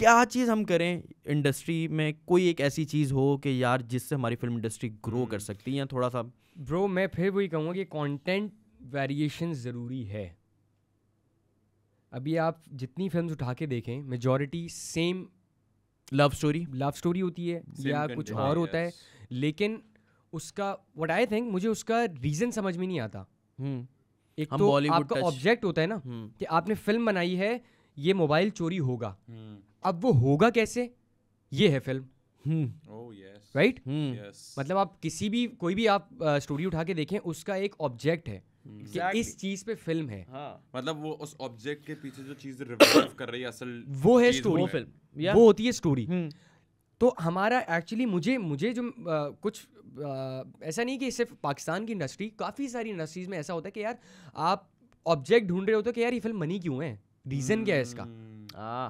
क्या चीज़ हम करें इंडस्ट्री में कोई एक ऐसी चीज़ हो कि यार जिससे हमारी फिल्म इंडस्ट्री ग्रो कर हम्म। सकती है या थोड़ा सा ब्रो मैं फिर वही कहूँगा कि कंटेंट वेरिएशन ज़रूरी है अभी आप जितनी फिल्म उठा के देखें majority same love story love story होती है Same या कुछ और होता है लेकिन उसका वट आई थिंक मुझे उसका रीज़न समझ में नहीं आता hmm. एक तो आपका ऑब्जेक्ट होता है ना hmm. कि आपने फिल्म बनाई है ये मोबाइल चोरी होगा hmm. अब वो होगा कैसे ये है film right hmm. oh, yes. Hmm. yes. right? मतलब आप किसी भी कोई भी आप स्टोरी उठा के देखें उसका एक ऑब्जेक्ट है exactly. इस चीज पे फिल्म है हाँ. मतलब वो उस ऑब्जेक्ट के पीछे जो चीज रिवॉल्व कर रही है असल वो है स्टोरी फिल्म yeah. वो होती है स्टोरी hmm. तो हमारा एक्चुअली मुझे मुझे जो आ, कुछ आ, ऐसा नहीं कि सिर्फ पाकिस्तान की इंडस्ट्री काफ़ी सारी इंडस्ट्रीज में ऐसा होता है कि यार आप ऑब्जेक्ट ढूंढ रहे होते हो तो कि यार ये फिल्म मनी क्यों है रीज़न क्या है इसका hmm. ah.